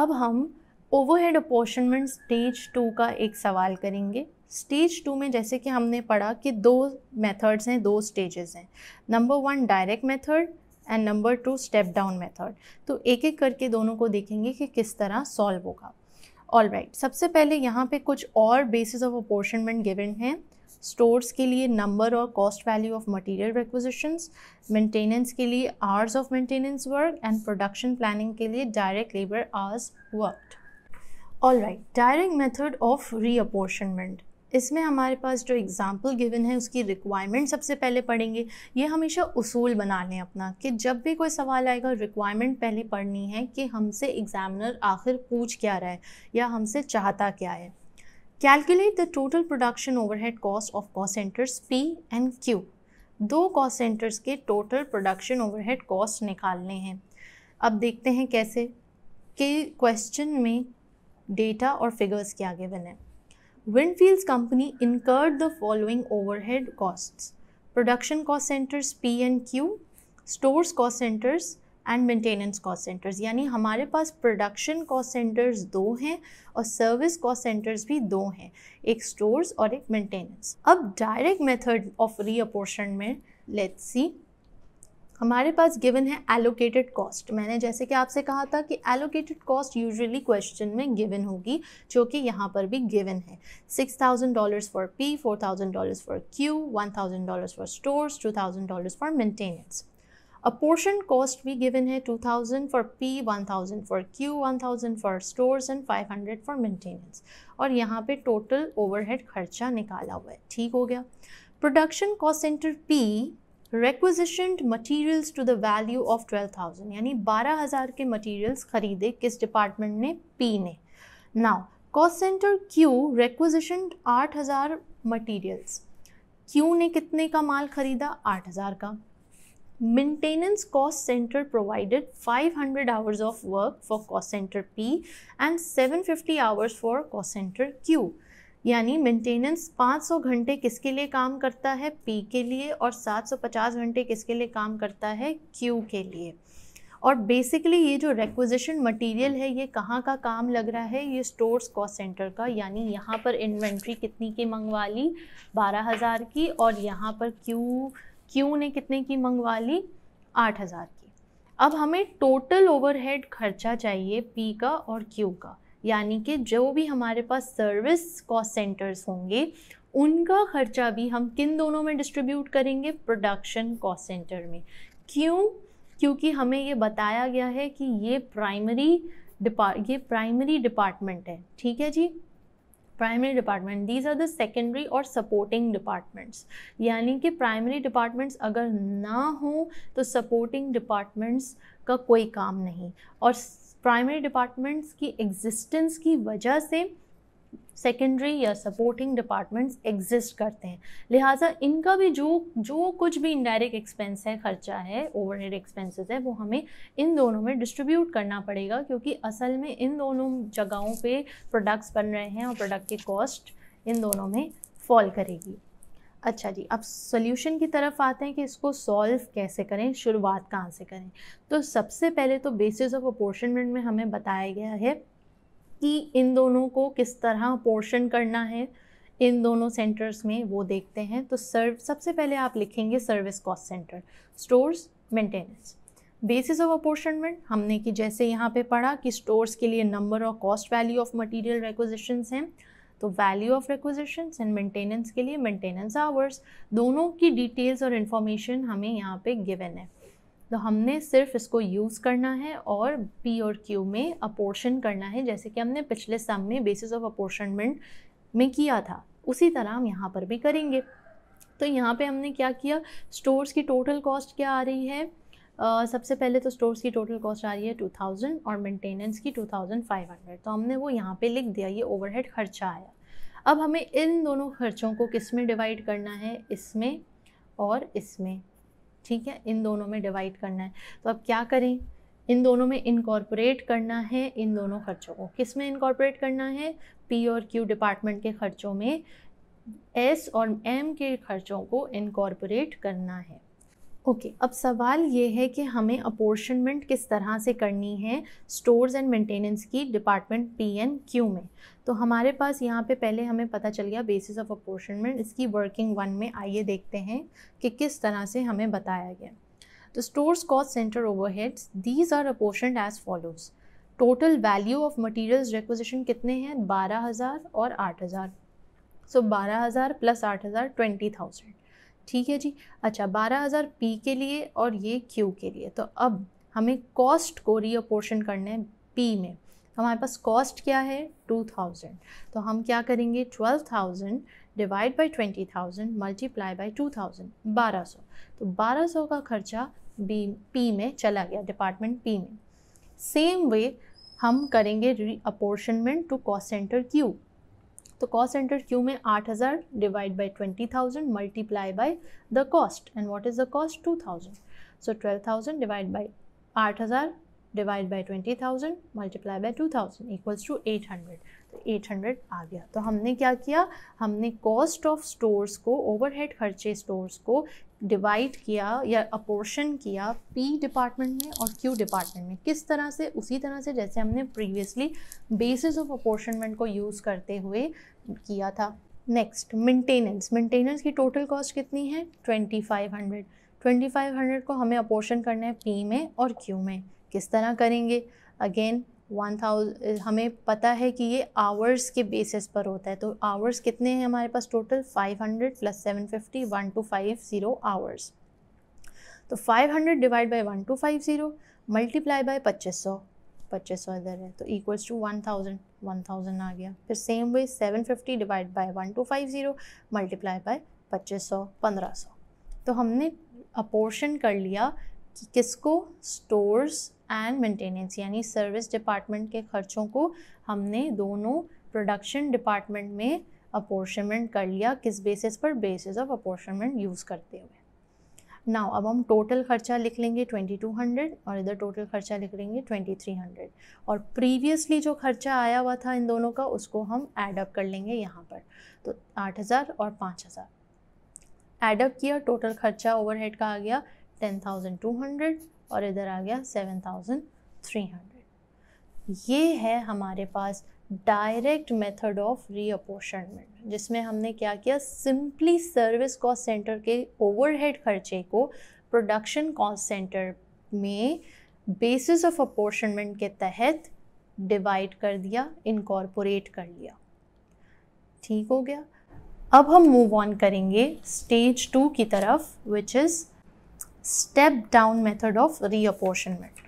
अब हम overhead apportionment stage two का एक सवाल करेंगे स्टेज टू में जैसे कि हमने पढ़ा कि दो मेथड्स हैं दो स्टेजेस हैं number one direct method and number two step down method तो एक एक करके दोनों को देखेंगे कि किस तरह सॉल्व होगा ऑल राइट right. सबसे पहले यहाँ पे कुछ और बेसिस ऑफ अपोर्शनमेंट गिवन हैं स्टोर्स के लिए नंबर और cost value of material requisitions maintenance के लिए hours of maintenance work and production planning के लिए direct labour hours work all right direct method of reapportionment इसमें हमारे पास जो एग्ज़ाम्पल गिवन है उसकी रिक्वायरमेंट सबसे पहले पढ़ेंगे ये हमेशा उसूल बना लें अपना कि जब भी कोई सवाल आएगा रिक्वायरमेंट पहले पढ़नी है कि हमसे एग्ज़ामिनर आखिर पूछ क्या रहा है या हमसे चाहता क्या है calculate the total production overhead cost of cost centres P and Q दो कॉस्ट सेंटर्स के टोटल प्रोडक्शन ओवरहेड कॉस्ट निकालने हैं अब देखते हैं कैसे कि क्वेश्चन में डेटा और फिगर्स क्या गिवन है Windfields company incurred the following overhead cost production cost centres P and Q stores cost centres and maintenance cost centres यानी हमारे पास प्रोडक्शन कॉस्ट सेंटर्स दो हैं और सर्विस कॉस्ट सेंटर्स भी दो हैं एक स्टोर्स और एक मेंटेनेंस अब डायरेक्ट मेथड ऑफ में लेट्स सी हमारे पास गिवन है एलोकेटेड कॉस्ट मैंने जैसे कि आपसे कहा था कि एलोकेटेड कॉस्ट यूजुअली क्वेश्चन में गिवन होगी जो कि यहाँ पर भी गिवन है six thousand dollars for P four thousand dollars for Q one thousand dollars for stores two thousand dollars for maintenance Apportion cost भी given है 2000 for P, 1000 for Q, 1000 for stores and 500 for maintenance और यहाँ पे total overhead खर्चा निकाला हुआ है ठीक हो गया Production cost center P requisitioned materials to the value of 12,000 यानी 12,000 के materials खरीदे किस department ने P ने Now cost center Q requisitioned 8,000 materials Q ने कितने का माल खरीदा 8,000 का maintenance cost centre provided 500 hours of work for cost centre P and 750 hours for cost centre Q यानी मेंटेनेंस 500 घंटे किसके लिए काम करता है पी के लिए और 750 घंटे किसके लिए काम करता है क्यू के लिए और बेसिकली ये जो रिक्वजिशन मटेरियल है ये कहाँ का काम लग रहा है ये स्टोर्स कॉस्ट सेंटर का यानी यहाँ पर इन्वेंट्री कितनी की मंगवा ली बारह हज़ार की और यहाँ पर क्यू क्यू ने कितने की मंगवा ली आठ हज़ार की अब हमें टोटल ओवरहेड खर्चा चाहिए पी का और क्यू का यानी कि जो भी हमारे पास सर्विस कॉस्ट सेंटर्स होंगे उनका खर्चा भी हम किन दोनों में डिस्ट्रीब्यूट करेंगे प्रोडक्शन कॉस्ट सेंटर में क्यों क्योंकि हमें ये बताया गया है कि ये प्राइमरी डिपार्ट ये प्राइमरी डिपार्टमेंट है ठीक है जी primary department these are the secondary और सपोर्टिंग डिपार्टमेंट्स यानी कि प्राइमरी डिपार्टमेंट्स अगर ना हो तो सपोर्टिंग डिपार्टमेंट्स का कोई काम नहीं और प्राइमरी डिपार्टमेंट्स की एग्जिस्टेंस की वजह से सेकेंडरी या सपोर्टिंग डिपार्टमेंट्स एग्जिस्ट करते हैं लिहाजा इनका भी जो जो कुछ भी इनडायरेक्ट एक्सपेंस है खर्चा है ओवर हेड एक्सपेंसिस है वो हमें इन दोनों में डिस्ट्रीब्यूट करना पड़ेगा क्योंकि असल में इन दोनों जगहों पे प्रोडक्ट्स बन रहे हैं और प्रोडक्ट की कॉस्ट इन दोनों में फॉल करेगी अच्छा जी अब सोल्यूशन की तरफ आते हैं कि इसको सॉल्व कैसे करें शुरुआत कहाँ से करें तो सबसे पहले तो बेसिस ऑफ अपोर्शनमेंट में हमें बताया गया है कि इन दोनों को किस तरह पोर्शन करना है इन दोनों सेंटर्स में वो देखते हैं तो सर्व सबसे पहले आप लिखेंगे service cost centre stores maintenance basis of apportionment हमने कि जैसे यहाँ पे पढ़ा कि स्टोर्स के लिए नंबर और cost value of material requisitions हैं तो value of requisitions and maintenance के लिए मेंटेनेंस आवर्स दोनों की डिटेल्स और इन्फॉर्मेशन हमें यहाँ पे गिवन है तो हमने सिर्फ इसको यूज़ करना है और पी और क्यू में अपोर्शन करना है जैसे कि हमने पिछले सम में बेसिस ऑफ अपोर्शनमेंट में किया था उसी तरह हम यहाँ पर भी करेंगे तो यहाँ पे हमने क्या किया स्टोर्स की टोटल कॉस्ट क्या आ रही है Uh, सबसे पहले तो स्टोर्स की टोटल कॉस्ट आ रही है 2000 और मेंटेनेंस की 2500 तो हमने वो यहाँ पे लिख दिया ये ओवरहेड खर्चा आया अब हमें इन दोनों खर्चों को किस में डिवाइड करना है इसमें और इसमें ठीक है इन दोनों में डिवाइड करना है तो अब क्या करें इन दोनों में इनकॉर्पोरेट करना है इन दोनों खर्चों को किस में इनकॉर्पोरेट करना है पी और क्यू डिपार्टमेंट के खर्चों में एस और एम के खर्चों को इनकॉर्पोरेट करना है ओके okay, अब सवाल ये है कि हमें अपोर्शनमेंट किस तरह से करनी है स्टोर्स एंड मेंटेनेंस की डिपार्टमेंट पी एन क्यू में तो हमारे पास यहाँ पे पहले हमें पता चल गया बेसिस ऑफ अपोर्शनमेंट इसकी वर्किंग वन में आइए देखते हैं कि किस तरह से हमें बताया गया तो stores cost centre overheads these are apportion as follows total value of materials requisition कितने हैं बारह हज़ार और आठ हज़ार सो बारह हज़ार प्लस आठ हज़ार ट्वेंटी थाउजेंड ठीक है जी अच्छा बारह हज़ार पी के लिए और ये क्यू के लिए तो अब हमें कॉस्ट को रीअपोर्शन करना है पी में हमारे पास कॉस्ट क्या है टू थाउजेंड तो हम क्या करेंगे twelve thousand divide by twenty thousand multiply by two thousand बारह सौ तो बारह सौ का खर्चा बी पी में चला गया डिपार्टमेंट पी में सेम वे हम करेंगे reapportionment to cost centre Q तो कॉस्ट सेंटर क्यू में आठ हज़ार divide by twenty thousand multiply by the cost and what is the cost two thousand so twelve thousand divide by आठ हज़ार divide by twenty thousand multiply by two thousand equals to eight hundred तो eight hundred आ गया तो हमने क्या किया हमने कॉस्ट ऑफ स्टोर्स को ओवर हेड खर्चे स्टोर्स को डिवाइड किया या अपोर्शन किया पी डिपार्टमेंट में और क्यू डिपार्टमेंट में किस तरह से उसी तरह से जैसे हमने प्रीवियसली बेसिस ऑफ अपोर्शनमेंट को यूज़ करते हुए किया था नेक्स्ट मेंटेनेंस मेंटेनेंस की टोटल कॉस्ट कितनी है twenty five hundred twenty five hundred को हमें अपोर्शन करना है पी में और क्यू में किस तरह करेंगे अगेन वन थाउज हमें पता है कि ये आवर्स के बेसिस पर होता है तो आवर्स कितने हैं हमारे पास total five hundred plus seven fifty one two five zero hours तो five hundred divide by one two five zero multiply by पच्चीस सौ पच्चीस सौ इधर है तो equals to one thousand one thousand आ गया फिर same way seven fifty divide by one two five zero multiply by पच्चीस सौ पंद्रह सौ तो हमने अपोर्शन कर लिया कि किसको स्टोर्स एंड मेंटेनेंस यानी सर्विस डिपार्टमेंट के खर्चों को हमने दोनों प्रोडक्शन डिपार्टमेंट में अपोर्शनमेंट कर लिया किस बेसिस पर बेसिस ऑफ अपोर्शनमेंट यूज़ करते हुए नाउ अब हम टोटल खर्चा लिख लेंगे 2200 और इधर टोटल खर्चा लिख लेंगे 2300 और प्रीवियसली जो खर्चा आया हुआ था इन दोनों का उसको हम ऐड अप कर लेंगे यहाँ पर तो 8000 और 5000 ऐड अप किया टोटल खर्चा ओवरहेड का आ गया 10,200 और इधर आ गया सेवन थाउजेंड थ्री हंड्रेड ये है हमारे पास डायरेक्ट मेथड ऑफ रीअपोर्शनमेंट जिसमें हमने क्या किया सिंपली सर्विस कॉस्ट सेंटर के ओवरहेड खर्चे को प्रोडक्शन कॉस्ट सेंटर में बेसिस ऑफ अपोर्शनमेंट के तहत डिवाइड कर दिया इनकॉर्पोरेट कर लिया ठीक हो गया अब हम मूव ऑन करेंगे स्टेज टू की तरफ which is step down method of reapportionment.